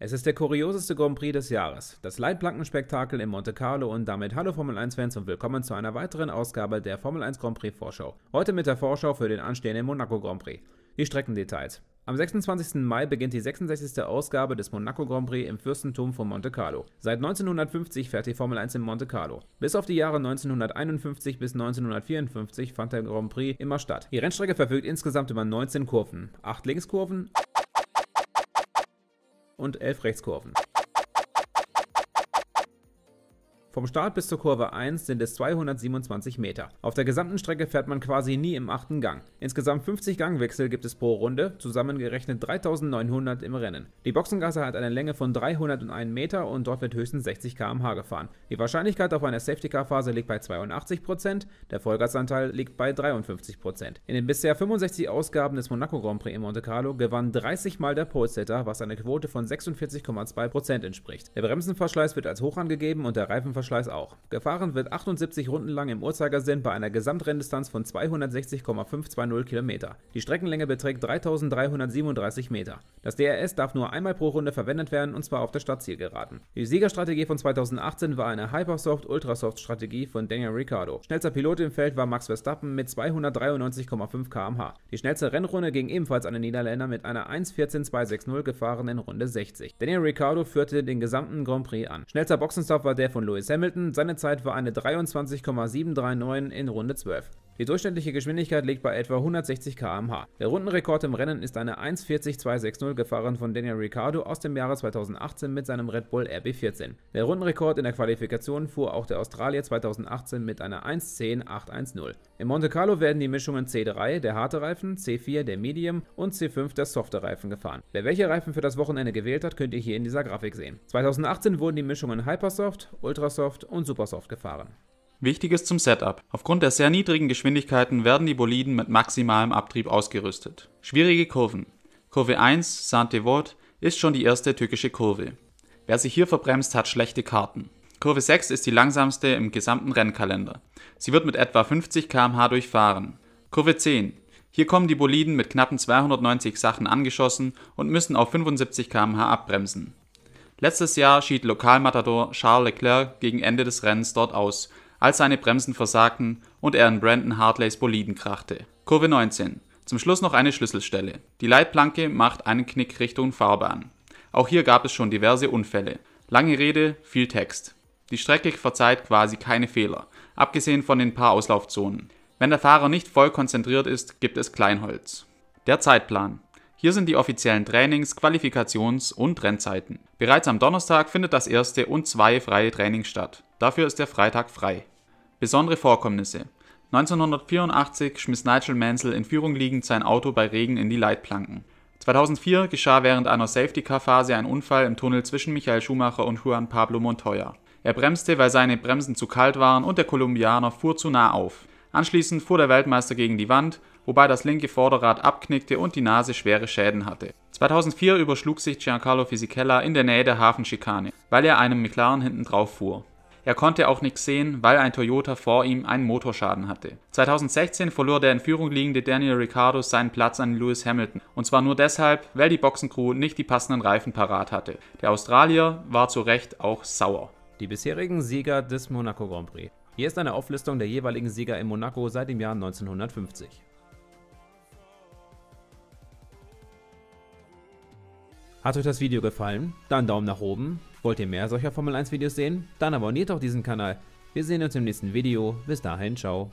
Es ist der kurioseste Grand Prix des Jahres, das Leitplankenspektakel in Monte Carlo und damit hallo Formel 1 Fans und willkommen zu einer weiteren Ausgabe der Formel 1 Grand Prix Vorschau. Heute mit der Vorschau für den anstehenden Monaco Grand Prix. Die Streckendetails. Am 26. Mai beginnt die 66. Ausgabe des Monaco Grand Prix im Fürstentum von Monte Carlo. Seit 1950 fährt die Formel 1 in Monte Carlo. Bis auf die Jahre 1951 bis 1954 fand der Grand Prix immer statt. Die Rennstrecke verfügt insgesamt über 19 Kurven, 8 Linkskurven, und 11 Rechtskurven. Vom Start bis zur Kurve 1 sind es 227 Meter. Auf der gesamten Strecke fährt man quasi nie im achten Gang. Insgesamt 50 Gangwechsel gibt es pro Runde, zusammengerechnet 3900 im Rennen. Die Boxengasse hat eine Länge von 301 Meter und dort wird höchstens 60 km/h gefahren. Die Wahrscheinlichkeit auf einer Safety-Car-Phase liegt bei 82%, der Vollgasanteil liegt bei 53%. In den bisher 65 Ausgaben des Monaco Grand Prix in Monte Carlo gewann 30 Mal der Polesetter, was einer Quote von 46,2% entspricht. Der Bremsenverschleiß wird als hoch angegeben und der Reifenverschleiß Schleiß auch. Gefahren wird 78 Runden lang im Uhrzeigersinn bei einer Gesamtrenndistanz von 260,520 Kilometer. Die Streckenlänge beträgt 3337 Meter. Das DRS darf nur einmal pro Runde verwendet werden und zwar auf der geraten. Die Siegerstrategie von 2018 war eine Hypersoft-Ultrasoft-Strategie von Daniel Ricciardo. Schnellster Pilot im Feld war Max Verstappen mit 293,5 km/h. Die schnellste Rennrunde ging ebenfalls an den Niederländer mit einer 1.14.260 gefahrenen Runde 60. Daniel Ricciardo führte den gesamten Grand Prix an. Schnellster Boxenstopp war der von Louis Lewis Hamilton. Seine Zeit war eine 23,739 in Runde 12. Die durchschnittliche Geschwindigkeit liegt bei etwa 160 km/h. Der Rundenrekord im Rennen ist eine 1.40.260 gefahren von Daniel Ricciardo aus dem Jahre 2018 mit seinem Red Bull RB14. Der Rundenrekord in der Qualifikation fuhr auch der Australier 2018 mit einer 1.10.810. In Monte Carlo werden die Mischungen C3, der harte Reifen, C4, der Medium und C5, der softe Reifen gefahren. Wer welche Reifen für das Wochenende gewählt hat, könnt ihr hier in dieser Grafik sehen. 2018 wurden die Mischungen Hypersoft, Ultrasoft und Supersoft gefahren. Wichtiges zum Setup: Aufgrund der sehr niedrigen Geschwindigkeiten werden die Boliden mit maximalem Abtrieb ausgerüstet. Schwierige Kurven: Kurve 1 saint devot ist schon die erste tückische Kurve. Wer sich hier verbremst, hat schlechte Karten. Kurve 6 ist die langsamste im gesamten Rennkalender. Sie wird mit etwa 50 km/h durchfahren. Kurve 10: Hier kommen die Boliden mit knappen 290 Sachen angeschossen und müssen auf 75 km/h abbremsen. Letztes Jahr schied Lokalmatador Charles Leclerc gegen Ende des Rennens dort aus als seine Bremsen versagten und er in Brandon Hartleys Boliden krachte. Kurve 19. Zum Schluss noch eine Schlüsselstelle. Die Leitplanke macht einen Knick Richtung Fahrbahn. Auch hier gab es schon diverse Unfälle. Lange Rede, viel Text. Die Strecke verzeiht quasi keine Fehler, abgesehen von den paar Auslaufzonen. Wenn der Fahrer nicht voll konzentriert ist, gibt es Kleinholz. Der Zeitplan. Hier sind die offiziellen Trainings, Qualifikations- und Rennzeiten. Bereits am Donnerstag findet das erste und zwei freie Training statt. Dafür ist der Freitag frei. Besondere Vorkommnisse. 1984 schmiss Nigel Mansell in Führung liegend sein Auto bei Regen in die Leitplanken. 2004 geschah während einer Safety-Car-Phase ein Unfall im Tunnel zwischen Michael Schumacher und Juan Pablo Montoya. Er bremste, weil seine Bremsen zu kalt waren und der Kolumbianer fuhr zu nah auf. Anschließend fuhr der Weltmeister gegen die Wand, wobei das linke Vorderrad abknickte und die Nase schwere Schäden hatte. 2004 überschlug sich Giancarlo Fisichella in der Nähe der Hafenschikane, weil er einem McLaren hinten drauf fuhr. Er konnte auch nichts sehen, weil ein Toyota vor ihm einen Motorschaden hatte. 2016 verlor der in Führung liegende Daniel Ricciardo seinen Platz an Lewis Hamilton und zwar nur deshalb, weil die Boxencrew nicht die passenden Reifen parat hatte. Der Australier war zu Recht auch sauer. Die bisherigen Sieger des Monaco Grand Prix. Hier ist eine Auflistung der jeweiligen Sieger in Monaco seit dem Jahr 1950. Hat euch das Video gefallen? Dann Daumen nach oben Wollt ihr mehr solcher Formel 1 Videos sehen? Dann abonniert doch diesen Kanal. Wir sehen uns im nächsten Video. Bis dahin, ciao.